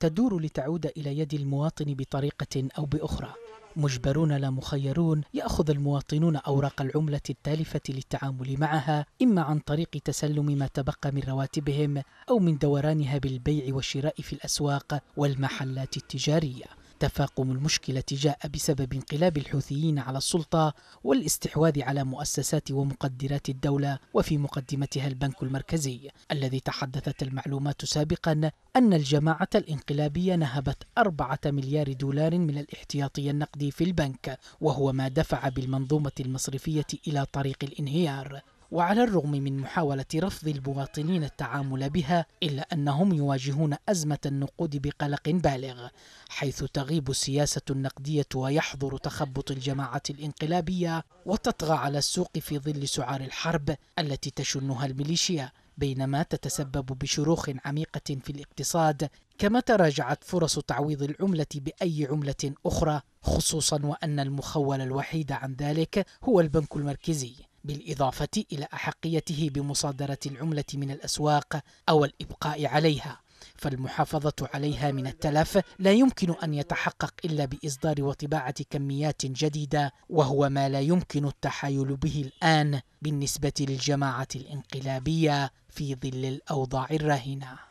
تدور لتعود إلى يد المواطن بطريقة أو بأخرى مجبرون لا مخيرون ياخذ المواطنون اوراق العمله التالفه للتعامل معها اما عن طريق تسلم ما تبقى من رواتبهم او من دورانها بالبيع والشراء في الاسواق والمحلات التجاريه تفاقم المشكلة جاء بسبب انقلاب الحوثيين على السلطة والاستحواذ على مؤسسات ومقدرات الدولة وفي مقدمتها البنك المركزي الذي تحدثت المعلومات سابقا أن الجماعة الانقلابية نهبت أربعة مليار دولار من الاحتياطي النقدي في البنك وهو ما دفع بالمنظومة المصرفية إلى طريق الانهيار وعلى الرغم من محاولة رفض المواطنين التعامل بها إلا أنهم يواجهون أزمة النقود بقلق بالغ حيث تغيب السياسة النقدية ويحظر تخبط الجماعة الانقلابية وتطغى على السوق في ظل سعار الحرب التي تشنها الميليشيا بينما تتسبب بشروخ عميقة في الاقتصاد كما تراجعت فرص تعويض العملة بأي عملة أخرى خصوصا وأن المخول الوحيد عن ذلك هو البنك المركزي بالإضافة إلى أحقيته بمصادرة العملة من الأسواق أو الإبقاء عليها فالمحافظة عليها من التلف لا يمكن أن يتحقق إلا بإصدار وطباعة كميات جديدة وهو ما لا يمكن التحايل به الآن بالنسبة للجماعة الانقلابية في ظل الأوضاع الراهنة